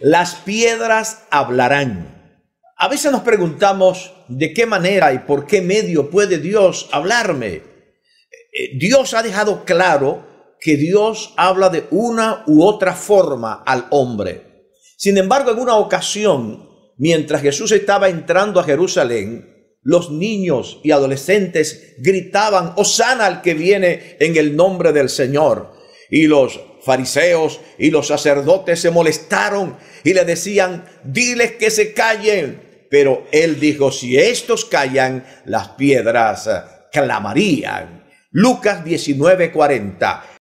Las piedras hablarán. A veces nos preguntamos de qué manera y por qué medio puede Dios hablarme. Eh, eh, Dios ha dejado claro que Dios habla de una u otra forma al hombre. Sin embargo, en una ocasión, mientras Jesús estaba entrando a Jerusalén, los niños y adolescentes gritaban, Osana al que viene en el nombre del Señor y los fariseos y los sacerdotes se molestaron y le decían, diles que se callen. Pero él dijo, si estos callan, las piedras eh, clamarían. Lucas 19:40.